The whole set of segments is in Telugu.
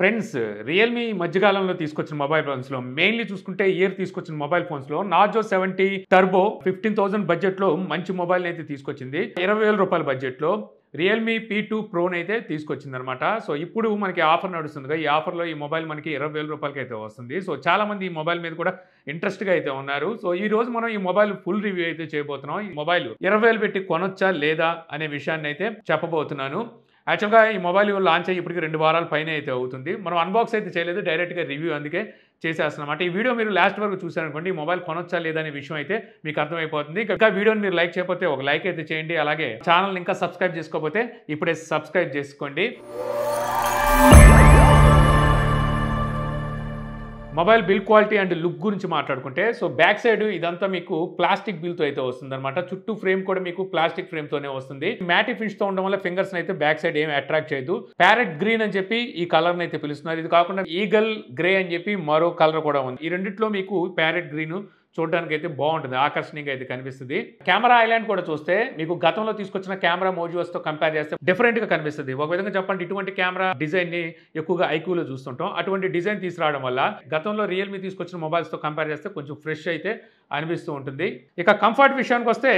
ఫ్రెండ్స్ రియల్మీ మధ్యకాలంలో తీసుకొచ్చిన మొబైల్ ఫోన్స్లో మెయిన్లీ చూసుకుంటే ఇయర్ తీసుకొచ్చిన మొబైల్ ఫోన్స్లో Narzo seventy turbo fifteen thousand బడ్జెట్లో మంచి మొబైల్ అయితే తీసుకొచ్చింది ఇరవై వేల రూపాయల బడ్జెట్లో రియల్మీ పీ టూ ప్రోని అయితే తీసుకొచ్చింది అనమాట సో ఇప్పుడు మనకి ఆఫర్ నడుస్తుందిగా ఈ ఆఫర్లో ఈ మొబైల్ మనకి ఇరవై వేల రూపాయలకి అయితే వస్తుంది సో చాలామంది ఈ మొబైల్ మీద కూడా ఇంట్రెస్ట్గా అయితే ఉన్నారు సో ఈ రోజు మనం ఈ మొబైల్ ఫుల్ రివ్యూ అయితే చేయబోతున్నాం ఈ మొబైల్ ఇరవై వేలు పెట్టి కొనొచ్చా లేదా అనే విషయాన్ని అయితే చెప్పబోతున్నాను యాక్చువల్గా ఈ మొబైల్ లాంచ్ అయ్యి ఇప్పటికి రెండు వారాలు పైన అయితే అవుతుంది మనం అన్బాక్స్ అయితే చేయలేదు డైరెక్ట్గా రివ్యూ అందుకే చేసేస్తున్నమాట ఈ వీడియో మీరు లాస్ట్ వరకు చూసారనుకోండి ఈ మొబైల్ కొనొచ్చా అనే విషయం అయితే మీకు అర్థమైపోతుంది ఇంకా వీడియోని మీరు లైక్ చేయకపోతే ఒక లైక్ అయితే చేయండి అలాగే ఛానల్ ఇంకా సబ్స్క్రైబ్ చేసుకోకపోతే ఇప్పుడే సబ్స్క్రైబ్ చేసుకోండి mobile build quality and look గురించి మాట్లాడుకుంటే సో బ్యాక్ సైడ్ ఇదంతా మీకు ప్లాస్టిక్ బిల్తో అయితే వస్తుంది అనమాట చుట్టూ ఫ్రేమ్ కూడా మీకు ప్లాస్టిక్ ఫ్రేమ్తోనే వస్తుంది మ్యాటి ఫినిష్తో ఉండడం వల్ల ఫింగర్స్ అయితే బ్యాక్ సైడ్ ఏం అట్రాక్ట్ చేయదు ప్యారెట్ గ్రీన్ అని చెప్పి ఈ కలర్ అయితే పిలుస్తున్నారు ఇది కాకుండా ఈగల్ గ్రే అని చెప్పి మరో కలర్ కూడా ఉంది ఈ రెండిట్లో మీకు ప్యారెట్ గ్రీన్ చూడడానికి అయితే బాగుంటుంది ఆకర్షణీయంగా అయితే కనిపిస్తుంది కెమెరా ఐలాండ్ కూడా చూస్తే మీకు గతంలో తీసుకొచ్చిన కెమెరా మోజువస్తో కంపేర్ చేస్తే డిఫరెంట్గా కనిపిస్తుంది ఒక విధంగా చెప్పండి ఇటువంటి కెమెరా డిజైన్ని ఎక్కువగా ఐక్యూలో చూస్తుంటాం అటువంటి డిజైన్ తీసుకురావడం వల్ల గతంలో రియల్మీ తీసుకొచ్చిన మొబైల్స్తో కంపేర్ చేస్తే కొంచెం ఫ్రెష్ అయితే అనిపిస్తూ ఉంటుంది ఇక కంఫర్ట్ విషయానికి వస్తే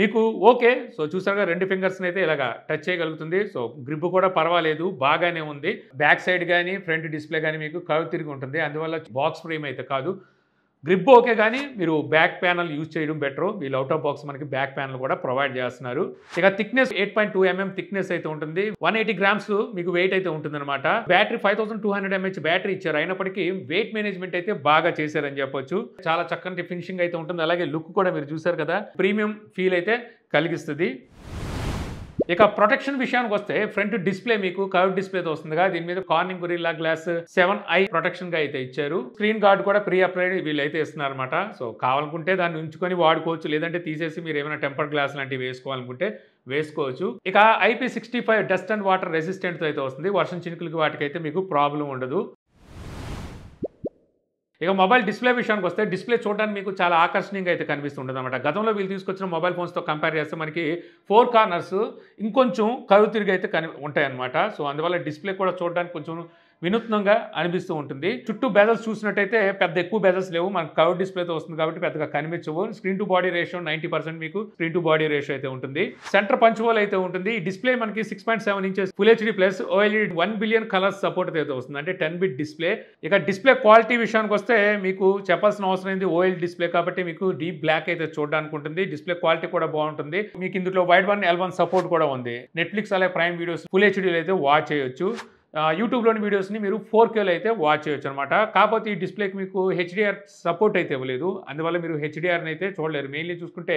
మీకు ఓకే సో చూసారుగా రెండు ఫింగర్స్ని అయితే ఇలాగా టచ్ చేయగలుగుతుంది సో గ్రిప్ కూడా పర్వాలేదు బాగానే ఉంది బ్యాక్ సైడ్ కానీ ఫ్రంట్ డిస్ప్లే కానీ మీకు కవ్ తిరిగి ఉంటుంది అందువల్ల బాక్స్ ఫ్రేమ్ అయితే కాదు గ్రిప్ ఓకే కానీ మీరు బ్యాక్ ప్యానల్ యూజ్ చేయడం బెటర్ వీళ్ళు అవుట్ ఆఫ్ బాక్స్ మనకి బ్యాక్ ప్యానల్ కూడా ప్రొవైడ్ చేస్తున్నారు ఇక thickness eight point two mm thickness అయితే ఉంటుంది వన్ ఎయిటీ గ్రామ్స్ మీకు వెయిట్ అయితే ఉంటుందన్నమాట battery five thousand two hundred battery ఇచ్చారు అయినప్పటికీ వెయిట్ మేనేజ్మెంట్ అయితే బాగా చేశారని చెప్పొచ్చు చాలా చక్కటి ఫినిషింగ్ అయితే ఉంటుంది అలాగే లుక్ కూడా మీరు చూసారు కదా ప్రీమియం ఫీల్ అయితే కలిగిస్తుంది ఇక ప్రొటెక్షన్ విషయానికి వస్తే ఫ్రంట్ డిస్ప్లే మీకు కవర్ డిస్ప్లేతో వస్తుందిగా దీని మీద Corning Gorilla glass seven i protection గా అయితే ఇచ్చారు స్క్రీన్ గార్డ్ కూడా ప్రీ అప్లైడ్ వీళ్ళైతే ఇస్తున్నారు అనమాట సో కావాలనుకుంటే దాన్ని ఉంచుకొని వాడుకోవచ్చు లేదంటే తీసేసి మీరు ఏమైనా టెంపర్ గ్లాస్ లాంటివి వేసుకోవాలనుకుంటే వేసుకోవచ్చు ఇక IP sixty five dust and water రెసిస్టెంట్తో అయితే వస్తుంది వర్షం చినుకులకి అయితే మీకు ప్రాబ్లం ఉండదు ఇక మొబైల్ డిస్ప్లే విషయానికి వస్తే డిస్ప్లే చూడడానికి మీకు చాలా ఆకర్షణీయంగా అయితే కనిపిస్తుంటుంది అనమాట గతంలో వీళ్ళు తీసుకొచ్చిన మొబైల్ ఫోన్స్తో కంపేర్ చేస్తే మనకి ఫోర్ కార్నర్స్ ఇంకొంచెం కరువు తిరిగి అయితే కని ఉంటాయన్నమాట సో అందువల్ల డిస్ప్లే కూడా చూడడానికి కొంచెం వినూత్నంగా అనిపిస్తూ ఉంటుంది చుట్టూ బెజల్స్ చూసినట్టయితే పెద్ద ఎక్కువ బెజల్స్ లేవు మనకు కవర్ డిస్ప్లేతో వస్తుంది కాబట్టి పెద్దగా కనిపించవు screen to body ratio ninety percent మీకు స్క్రీన్ టు బాడీ రేషియో అయితే ఉంటుంది సెంటర్ పంచువల్ అయితే ఉంటుంది డిస్ప్లే మనకి six point seven inches full HD plus OLED one billion colours support అయితే వస్తుంది అంటే టెన్ బిట్ డిస్ప్లే ఇక డిస్ప్లే క్వాలిటీ విషయానికి వస్తే మీకు చెప్పాల్సిన అవసరం ఏంది ఓఎల్ డిస్ప్లే e కాబట్టి మీకు డీప్ బ్లాక్ అయితే చూడడానికి ఉంటుంది డిస్ప్లే క్వాలిటీ కూడా బాగుంటుంది మీకు ఇందులో Widevine L one support కూడా ఉంది నెట్ఫ్లిక్స్ అలాగే ప్రైమ్ వీడియోస్ ఫుల్ హెచ్డీలో అయితే వాచ్ చేయొచ్చు యూట్యూబ్లోని వీడియోస్ని మీరు ఫోర్ కేలో అయితే వాచ్ చేయొచ్చు అనమాట కాకపోతే ఈ డిస్ప్లేకి మీకు హెచ్డిఆర్ సపోర్ట్ అయితే ఇవ్వలేదు అందువల్ల మీరు హెచ్డిఆర్ని అయితే చూడలేరు మెయిన్లీ చూసుకుంటే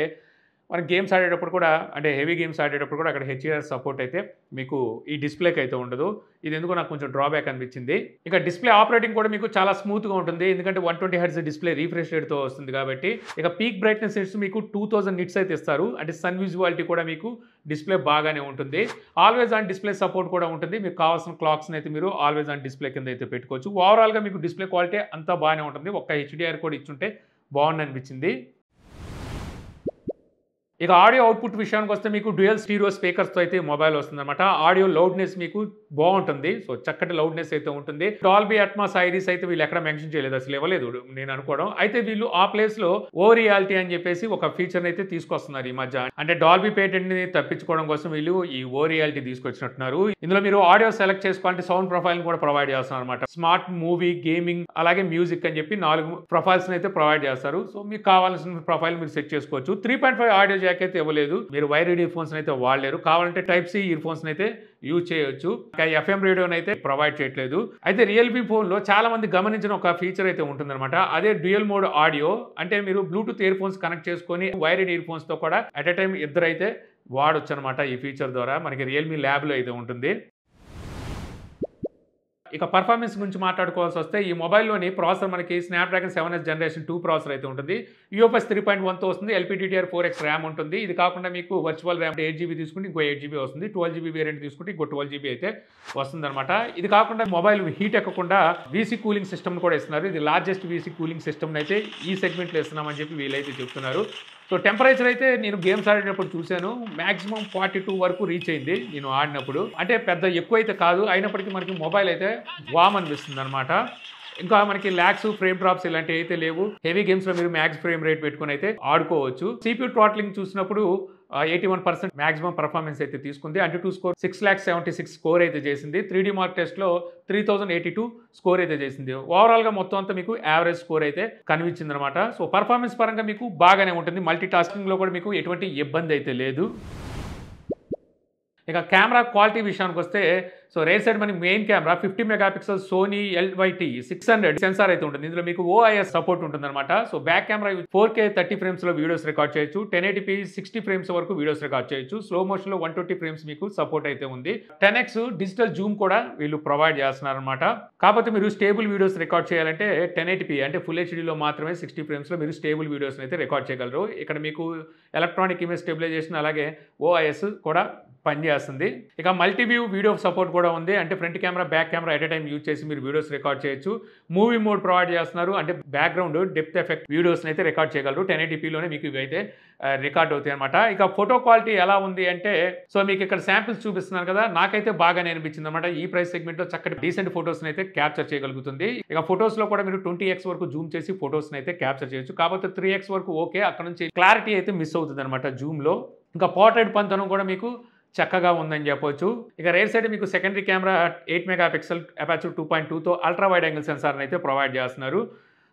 మనం గేమ్స్ ఆడేటప్పుడు కూడా అంటే హెవీ గేమ్స్ ఆడేటప్పుడు కూడా అక్కడ హెచ్ఈఆర్ సపోర్ట్ అయితే మీకు ఈ డిస్ప్లేకి అయితే ఉండదు ఇది ఎందుకు నాకు కొంచెం డ్రాబ్యాక్ అనిపించింది ఇక డిస్ప్లే ఆపరేటింగ్ కూడా మీకు చాలా స్మూత్గా ఉంటుంది ఎందుకంటే one twenty hertz display refresh రేట్తో వస్తుంది కాబట్టి ఇక పీక్ బ్రైట్నెస్ నిట్స్ మీకు టూ థౌజండ్ నిట్స్ అయితే ఇస్తారు అంటే సన్ విజువాలిటీ కూడా మీకు డిస్ప్లే బాగానే ఉంటుంది ఆల్వేజ్ ఆన్ డిస్ప్లే సపోర్ట్ కూడా ఉంటుంది మీకు కావాల్సిన క్లాక్స్ని అయితే మీరు ఆల్వేజ్ ఆన్ డిస్ప్లే కింద అయితే పెట్టుకోవచ్చు ఓవరాల్గా మీకు డిస్ప్లే క్వాలిటీ అంతా బాగానే ఉంటుంది ఒక్క హెచ్డిఆర్ కూడా ఇచ్చుంటే బాగుంది అనిపించింది ఇక ఆడియో అవుట్పుట్ విషయానికి వస్తే మీకు డ్యూయల్ స్టీరియో స్పీకర్స్తో అయితే మొబైల్ వస్తుందన్నమాట ఆడియో లౌడ్నెస్ మీకు బాగుంటుంది సో చక్కటి లౌడ్నెస్ అయితే ఉంటుంది టాల్బీ అట్మాస్ ఐరీస్ అయితే వీళ్ళు ఎక్కడ మెన్షన్ చేయలేదు అసలు ఇవ్వలేదు నేను అనుకోవడం అయితే వీళ్ళు ఆ ప్లేస్లో ఓ రియాలిటీ అని చెప్పేసి ఒక ఫీచర్ని అయితే తీసుకొస్తున్నారు ఈ మధ్య అంటే డాల్బీ పేటెంట్ని తప్పించుకోవడం కోసం వీళ్ళు ఈ ఓ రియాలిటీ తీసుకొచ్చినట్టున్నారు ఇందులో మీరు ఆడియో సెలెక్ట్ చేసుకోవాలంటే సౌండ్ ప్రొఫైల్ కూడా ప్రొవైడ్ చేస్తున్నారు అనమాట స్మార్ట్ మూవీ గేమింగ్ అలాగే మ్యూజిక్ అని చెప్పి నాలుగు ప్రొఫైల్స్ని అయితే ప్రొవైడ్ చేస్తారు సో మీకు కావాల్సిన ప్రొఫైల్ మీరు సెట్ చేసుకోవచ్చు three point five audio jack అయితే ఇవ్వలేదు మీరు వైర్డ్ ఇయర్ ఫోన్స్ అయితే వాడలేరు కావాలంటే టైప్ సి ఇయర్ ఫోన్స్ అయితే యూజ్ చేయొచ్చు ఎఫ్ఎం రేడియోని అయితే ప్రొవైడ్ చేయట్లేదు అయితే రియల్మీ ఫోన్లో చాలా మంది గమనించిన ఒక ఫీచర్ అయితే ఉంటుందన్నమాట అదే డ్యూయల్ మోడ్ ఆడియో అంటే మీరు బ్లూటూత్ ఇయర్ ఫోన్స్ కనెక్ట్ చేసుకొని వైర్డ్ ఇయర్ తో కూడా అట్ ఎ టైం ఇద్దరైతే వాడొచ్చు అనమాట ఈ ఫీచర్ ద్వారా మనకి రియల్మీ ల్యాబ్లో అయితే ఉంటుంది ఇక పర్ఫార్మెన్స్ గురించి మాట్లాడుకోవాల్సి వస్తే ఈ మొబైల్లోని ప్రాసెసర్ మనకి Snapdragon seven S generation two processor అయితే ఉంటుంది యూఎఫ్ఎస్ త్రీ పాయింట్ వన్తో వస్తుంది ఎల్పీటీటీఆర్ ఫోర్ ఎక్స్ ర్యామ్ ఉంటుంది ఇది కాకుండా మీకు వర్చువల్ ర్యామ్ ఎయిట్ జీబీ తీసుకుంటే ఇంకో ఎయిట్ జీబీ వస్తుంది ట్వెల్వ్ జీబీ వేరియంట్ తీసుకుంటే ఇంకో ట్వెల్వ్ జీబీ అయితే వస్తుందన్నమాట ఇది కాకుండా మొబైల్ హీట్ ఎక్కకుండా వీసీ కూలింగ్ సిస్టమ్ కూడా ఇస్తున్నారు ఇది లార్జెస్ట్ వీసీ కూలింగ్ సిస్టమ్ అయితే ఈ సెగ్మెంట్లో ఇస్తున్నామని చెప్పి వీళ్ళైతే చెప్తున్నారు సో టెంపరేచర్ అయితే నేను గేమ్స్ ఆడేటప్పుడు చూశాను మ్యాక్సిమం ఫార్టీ టూ వరకు రీచ్ అయింది నేను ఆడినప్పుడు అంటే పెద్ద ఎక్కువ అయితే కాదు అయినప్పటికీ మనకి మొబైల్ అయితే వామ్ అనిపిస్తుంది అనమాట ఇంకా మనకి ల్యాక్స్ ఫ్రేమ్ డ్రాప్స్ ఇలాంటివి అయితే లేవు హెవీ గేమ్స్లో మీరు మ్యాక్స్ ఫ్రేమ్ రేట్ పెట్టుకుని అయితే ఆడుకోవచ్చు సిపియూ ట్రాట్లింగ్ చూసినప్పుడు eighty one percent maximum performance అయితే తీసుకుంది అంటే two score six lakh seventy six score అయితే చేసింది త్రీ డీ మార్క్ టెస్ట్లో three thousand eighty two score అయితే చేసింది ఓవరాల్గా మొత్తం అంతా మీకు యావరేజ్ స్కోర్ అయితే కనిపించింది అనమాట సో పర్ఫార్మెన్స్ పరంగా మీకు బాగానే ఉంటుంది మల్టీ టాస్కింగ్లో కూడా మీకు ఎటువంటి ఇబ్బంది అయితే లేదు ఇక కెమెరా క్వాలిటీ విషయానికి వస్తే సో రేర్ సైడ్ మనకి main camera fifty megapixel Sony LYT six hundred sensor అయితే ఉంటుంది ఇందులో మీకు ఓఐఎస్ సపోర్ట్ అనమాట so back camera four K thirty ఫ్రేమ్స్లో వీడియోస్ రికార్డ్ చేయొచ్చు టెన్ ఎయిటీపీ సిక్స్టీ ఫ్రేమ్స్ వరకు వీడియోస్ రికార్డ్ చేయొచ్చు స్లో మోషన్లో వన్ ట్వంటీ ఫ్రేమ్స్ మీకు సపోర్ట్ అయితే ఉంది టెన్ ఎక్స్ డిజిటల్ జూమ్ కూడా వీళ్ళు ప్రొవైడ్ చేస్తున్నారు అనమాట కాకపోతే మీరు స్టేబుల్ వీడియోస్ రికార్డ్ చేయాలంటే టెన్ ఎయిటీపీ అంటే ఫుల్ హెచ్డీలో మాత్రమే సిక్స్టీ ఫ్రేమ్స్లో మీరు స్టేబుల్ వీడియోస్ అయితే రికార్డ్ చేయగలరు ఇక్కడ మీకు ఎలక్ట్రానిక్ ఇమేజ్ స్టెబిలైజేషన్ అలాగే ఓఐఎస్ కూడా పనిచేస్తుంది ఇక మల్టీవ్యూ వీడియో సపోర్ట్ కూడా కూడా ఉంది అంటే front camera back camera at time use చేసి మీరు వీడియోస్ రికార్డ్ చేయొచ్చు మూవీ మోడ్ ప్రొవైడ్ చేస్తున్నారు అంటే బ్యాక్గ్రౌండ్ డెప్త్ ఎఫెక్ట్ వీడియోస్ని అయితే రికార్డ్ చేయగలరు టెన్ ఎయిటీపీలోనే మీకు ఇవైతే రికార్డ్ అవుతాయి అనమాట ఇక ఫోటో క్వాలిటీ ఎలా ఉంది అంటే సో మీకు ఇక్కడ శాంపిల్స్ చూపిస్తున్నారు కదా నాకైతే బాగానే అనిపించింది అనమాట ఈ ప్రైస్ సెగ్మెంట్లో చక్కటి డీసెంట్ ఫోటోస్ని అయితే క్యాప్చర్ చేయగలుగుతుంది ఇక ఫోటోస్లో కూడా మీరు ట్వంటీ ఎక్స్ వరకు జూమ్ చేసి ఫొటోస్ అయితే క్యాప్చర్ చేయొచ్చు కాకపోతే త్రీ ఎక్స్ వరకు ఓకే అక్కడ నుంచి క్లారిటీ అయితే మిస్ అవుతుంది అనమాట జూమ్లో ఇంకా పోర్ట్రేట్ పంతనం కూడా మీకు చక్కగా ఉందని చెప్పొచ్చు ఇక రేర్ సైడ్ మీకు secondary camera eight megapixel aperture two point టూతో అల్ట్రా వైడ్ యాంగిల్ సెన్సార్ని అయితే ప్రొవైడ్ చేస్తున్నారు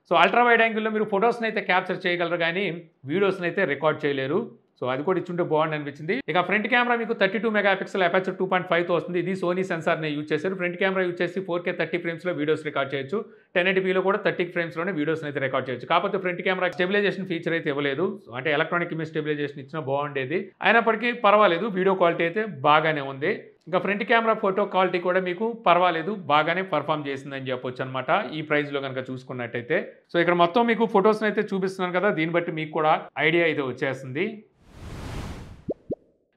సో అల్ట్రా వైడ్ యాంగిల్లో మీరు ఫొటోస్ని అయితే క్యాప్చర్ చేయగలరు కానీ వీడియోస్ని అయితే రికార్డ్ చేయలేరు సో అది కూడా ఇచ్చుంటే బాగుండి అనిపించింది ఇక ఫ్రంట్ కెమెరా మీకు thirty two megapixel aperture two point ఫైవ్తో వస్తుంది ఇది సోనీ సెన్సార్ని యూజ్ చేశారు ఫ్రంట్ కెమెరా యూజ్ చేసి ఫోర్ కే థర్టీ ఫ్రేమ్స్లో వీడియోస్ రికార్డ్ చేయొచ్చు టెన్ ఎయిటీపీలో కూడా థర్టీ ఫ్రేమ్స్లోనే వీడియోస్ అయితే రికార్డ్ చేయొచ్చు కాకపోతే ఫ్రంట్ కెమెరా స్టెబిలైజేషన్ ఫీచర్ అయితే ఇవ్వలేదు అంటే ఎలక్ట్రానిక్ ఇమేజ్ స్టెబిలైజేషన్ ఇచ్చినా బాగుండేది అయినప్పటికీ పర్వాలేదు వీడియో క్వాలిటీ అయితే బాగానే ఉంది ఇంకా ఫ్రంట్ కెమెరా ఫోటో క్వాలిటీ కూడా మీకు పర్వాలేదు బాగానే పర్ఫామ్ చేసిందని చెప్పొచ్చు అనమాట ఈ ప్రైస్లో కనుక చూసుకున్నట్టయితే సో ఇక్కడ మొత్తం మీకు ఫొటోస్ని అయితే చూపిస్తున్నాను కదా దీన్ని బట్టి మీకు కూడా ఐడియా అయితే వచ్చేస్తుంది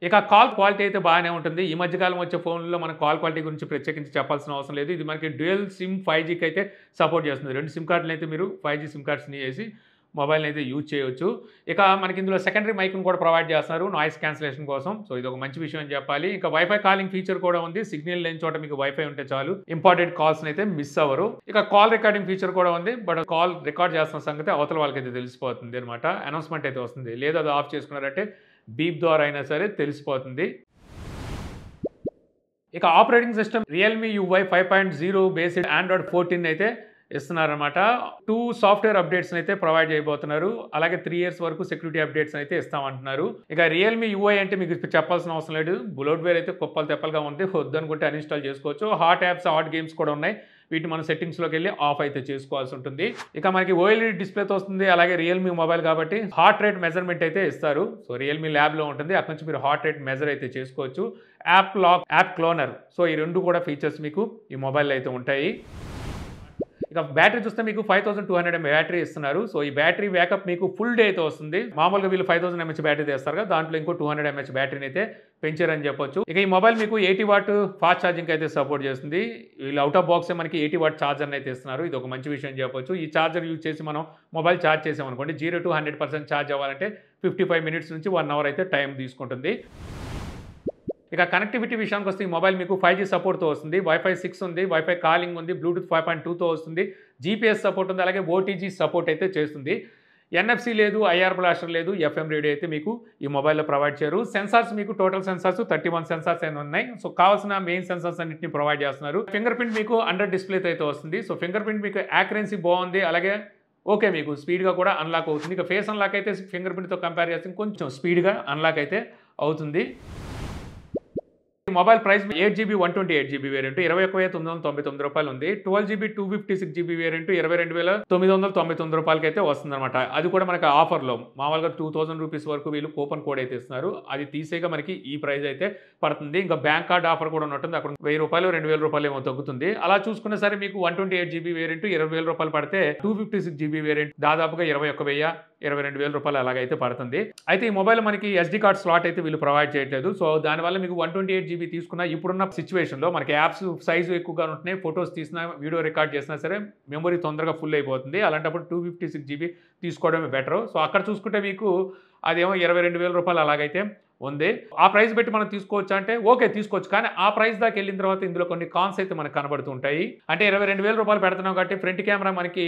ఇక కాల్ క్వాలిటీ అయితే బాగానే ఉంటుంది ఈ మధ్యకాలం వచ్చే ఫోన్లో మన కాల్ క్వాలిటీ గురించి ప్రత్యేకించి చెప్పాల్సిన అవసరం లేదు ఇది మనకి డ్యూయల్ సిమ్ ఫైవ్ జీకి అయితే సపోర్ట్ చేస్తుంది రెండు సిమ్ కార్డులు అయితే మీరు ఫైవ్ జీ సిమ్ కార్డ్స్ని వేసి మొబైల్ని అయితే యూజ్ చేయొచ్చు ఇక మనకి ఇందులో సెకండరీ మైక్ను కూడా ప్రొవైడ్ చేస్తున్నారు నాయిస్ క్యాన్సిలేషన్ కోసం సో ఇది ఒక మంచి విషయం అని చెప్పాలి ఇంకా వైఫై కాలింగ్ ఫీచర్ కూడా ఉంది సిగ్నల్ లేని చోట మీకు వైఫై ఉంటే చాలు ఇంపార్టెంట్ కాల్స్ అయితే మిస్ అవ్వరు ఇక కాల్ రికార్డింగ్ ఫీచర్ కూడా ఉంది బట్ కాల్ రికార్డ్ చేస్తున్న సంగతి అవతల వాళ్ళకైతే తెలిసిపోతుంది అనమాట అనౌన్స్మెంట్ అయితే వస్తుంది లేదా అది ఆఫ్ చేసుకున్నారంటే బీప్ ద్వారా అయినా సరే తెలిసిపోతుంది ఇక operating system Realme UI five point zero based Android fourteen అయితే ఇస్తున్నారనమాట టూ సాఫ్ట్వేర్ అప్డేట్స్ని అయితే ప్రొవైడ్ చేయబోతున్నారు అలాగే త్రీ ఇయర్స్ వరకు సెక్యూరిటీ అప్డేట్స్ అయితే ఇస్తామంటున్నారు ఇక రియల్మీ యూఐ అంటే మీకు చెప్పాల్సిన అవసరం లేదు వేర్ అయితే కుప్పలు తెప్పలుగా ఉంది వద్దనుకుంటే అన్ఇన్స్టాల్ చేసుకోవచ్చు హాట్ యాప్స్ హాట్ గేమ్స్ కూడా ఉన్నాయి వీటిని మనం సెట్టింగ్స్లోకి వెళ్ళి ఆఫ్ అయితే చేసుకోవాల్సి ఉంటుంది ఇక మనకి ఓఎల్ఈడి డిస్ప్లేతో e వస్తుంది అలాగే రియల్మీ మొబైల్ కాబట్టి హార్ట్ రేట్ మెజర్మెంట్ అయితే ఇస్తారు సో రియల్మీ ల్యాబ్లో ఉంటుంది అక్కడి నుంచి మీరు హార్ట్ రేట్ మెజర్ అయితే చేసుకోవచ్చు app lock app cloner so ఈ రెండు కూడా ఫీచర్స్ మీకు ఈ మొబైల్ అయితే ఉంటాయి ఇక బ్యాటరీ చూస్తే మీకు five thousand two hundred battery ఇస్తున్నారు సో ఈ బ్యాటరీ బ్యాకప్ మీకు ఫుల్ డే అయితే వస్తుంది మామూలుగా వీళ్ళు ఫైవ్ థౌసండ్ ఎంహెచ్ బ్యాటరీ తెస్తారు కదా దాంట్లో ఇంకో టూ హండ్రెడ్ ఎంహెచ్ బ్యాటరీని అయితే పెంచారని చెప్పొచ్చు ఇక ఈ మొబైల్ మీకు ఎయిటీ వాట్ ఫాస్ట్ ఛార్జింగ్ అయితే సపోర్ట్ చేస్తుంది వీళ్ళు అవుట్ ఆఫ్ బాక్సే మనకి ఎయిటీ వాట్ ఛార్జర్ని అయితే ఇస్తున్నారు ఇది ఒక మంచి విషయం చెప్పొచ్చు ఈ ఛార్జర్ యూజ్ చేసి మనం మొబైల్ ఛార్జ్ చేసామనుకోండి zero to hundred percent charge అవ్వాలంటే ఫిఫ్టీ ఫైవ్ మినిట్స్ నుంచి వన్ అవర్ అయితే టైం తీసుకుంటుంది ఇక కనెక్టివిటీ విషయానికి వస్తే ఈ మొబైల్ మీకు ఫైవ్ జీ సపోర్ట్తో వస్తుంది వైఫై సిక్స్ ఉంది వైఫై కాలింగ్ ఉంది బ్లూటూత్ ఫైవ్ పాయింట్ టూతో వస్తుంది జీపీఎస్ సపోర్ట్ ఉంది అలాగే ఓటీజీ సపోర్ట్ అయితే చేస్తుంది ఎన్ఎఫ్సీ లేదు ఐఆర్ బ్లాస్టర్ లేదు ఎఫ్ఎం రేడియో అయితే మీకు ఈ మొబైల్లో ప్రొవైడ్ చేయరు సెన్సార్స్ మీకు total sensors thirty one sensors అయినా ఉన్నాయి సో కావాల్సిన మెయిన్ సెన్సార్స్ అన్నింటినీ ప్రొవైడ్ చేస్తున్నారు ఫింగర్ ప్రింట్ మీకు అండర్ డిస్ప్లే అయితే వస్తుంది సో ఫింగర్ ప్రింట్ మీకు యాక్యురెన్సీ బాగుంది అలాగే ఓకే మీకు స్పీడ్గా కూడా అన్లాక్ అవుతుంది ఇక ఫేస్ అన్లాక్ అయితే ఫింగర్ ప్రింట్తో కంపేర్ చేస్తే కొంచెం స్పీడ్గా అన్లాక్ అయితే అవుతుంది mobile price eight GB one twenty eight GB variant ఇరవై ఒక వేల తొమ్మిది వందల తొంభై తొమ్మిది రూపాయలు ఉంది twelve GB two fifty six GB variant ఇరవై రెండు వేల తొమ్మిది వందల తొంభై తొమ్మిది రూపాయలకి అయితే వస్తుందన్నమాట అది కూడా మనకి ఆఫర్లో మామూలుగా టూ థౌసండ్ రూపీస్ వరకు వీళ్ళు కూపన్ కోడ్ అయితే ఇస్తున్నారు అది తీసేగా మనకి ఈ ప్రైస్ అయితే పడుతుంది ఇంకా బ్యాంక్ కార్డ్ ఆఫర్ కూడా ఉంటుంది అక్కడ వెయ్యి రూపాయలు రెండు వేల రూపాయలు ఏమో తగ్గుతుంది అలా చూసుకున్న సరే మీకు one twenty eight GB variant ఇరవై వేల రూపాయలు పడితే two fifty six GB variant దాదాపుగా ఇరవై ఒక వెయ్యి ఇరవై రెండు వేల రూపాయలు అలాగైతే పడుతుంది అయితే ఈ మొబైల్ మనకి ఎస్డి కార్డ్ స్లాట్ అయితే వీళ్ళు ప్రొవైడ్ చేయట్లేదు సో దానివల్ల మీకు వన్ ట్వంటీ ఎయిట్ జీబీ తీసుకున్న ఇప్పుడున్న సిచ్యువేషన్లో మనకి యాప్స్ సైజు ఎక్కువగా ఉంటున్నాయి ఫొటోస్ తీసినా వీడియో రికార్డ్ చేసినా సరే మెమరీ తొందరగా ఫుల్ అయిపోతుంది అలాంటప్పుడు టూ ఫిఫ్టీ సిక్స్ జీబీ తీసుకోవడమే బెటర్ సో అక్కడ చూసుకుంటే మీకు అదేమో ఇరవై రెండు వేల రూపాయలు అలాగైతే ఉంది ఆ ప్రైస్ పెట్టి మనం తీసుకోవచ్చు అంటే ఓకే తీసుకోవచ్చు కానీ ఆ ప్రైస్ దాకా వెళ్ళిన తర్వాత ఇందులో కొన్ని కాన్స్ అయితే మనకు కనబడుతుంటాయి అంటే ఇరవై రెండు వేల రూపాయలు పెడుతున్నాం కాబట్టి ఫ్రంట్ కెమెరా మనకి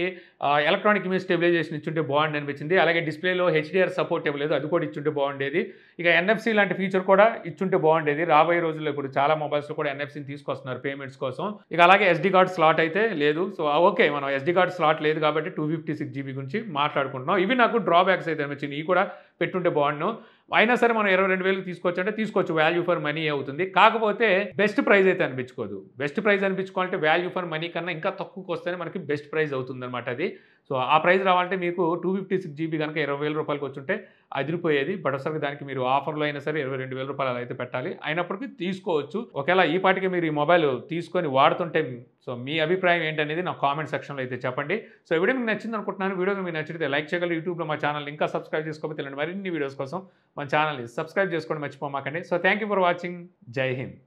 ఎలక్ట్రానిక్ ఇమేజ్ స్టెబిలైజేషన్ ఇచ్చుంటే బాగుండి అనిపించింది అలాగే డిస్ప్లేలో హెచ్డిఆర్ సపోర్ట్ ఇవ్వలేదు అది కూడా ఇచ్చుంటే బాగుండేది ఇక ఎన్ఎఫ్సి లాంటి ఫీచర్ కూడా ఇచ్చుంటే బాగుండేది రాబోయే రోజుల్లో ఇప్పుడు చాలా మొబైల్స్లో కూడా ఎన్ఎఫ్సీని తీసుకొస్తున్నారు పేమెంట్స్ కోసం ఇక అలాగే ఎస్డి కార్డ్ స్లాట్ అయితే లేదు సో ఓకే మనం ఎస్డి కార్డ్ స్లాట్ లేదు కాబట్టి టూ ఫిఫ్టీ సిక్స్ జీబీ గురించి మాట్లాడుకుంటున్నాం ఇవి నాకు డ్రాబ్యాక్స్ అయితే అనిపించింది ఇవి కూడా పెట్టుంటే బాగుండు అయినా సరే మనం ఇరవై రెండు వేలు తీసుకోవచ్చు అంటే తీసుకోవచ్చు వాల్యూ ఫర్ మనీ అవుతుంది కాకపోతే బెస్ట్ ప్రైజ్ అయితే అనిపించుకోదు బెస్ట్ ప్రైజ్ అనిపించుకోవాలంటే వాల్యూ ఫర్ మనీ కన్నా ఇంకా తక్కువకి వస్తేనే మనకి బెస్ట్ ప్రైజ్ అవుతుంది అనమాట అది సో ఆ ప్రైస్ రావాలంటే మీకు టూ ఫిఫ్టీ సిక్స్ జీబీ కనుక ఇరవై వేల రూపాయలకి వచ్చుంటే అదిరిపోయేది బట్ ఒకసారి దానికి మీరు ఆఫర్లో అయినా సరే ఇరవై రెండు వేల రూపాయలు అయితే పెట్టాలి అయినప్పటికీ తీసుకోవచ్చు ఒకవేళ ఈ పాటికి మీరు ఈ మొబైల్ తీసుకొని వాడుతుంటే సో మీ అభిప్రాయం ఏంటనేది నా కామెంట్ సెక్షన్లో అయితే చెప్పండి సో వీడియో మీకు నచ్చింది అనుకుంటున్నాను వీడియో మీకు నచ్చితే లైక్ చేయగలరు యూట్యూబ్లో మా ఛానల్ ఇంకా సబ్స్క్రైబ్ చేసుకోకపోతే మరిన్ని వీడియోస్ కోసం మన ఛానల్ని సబ్స్క్రైబ్ చేసుకోండి మర్చిపోమాకండి సో థ్యాంక్ ఫర్ వాచింగ్ జై హింద్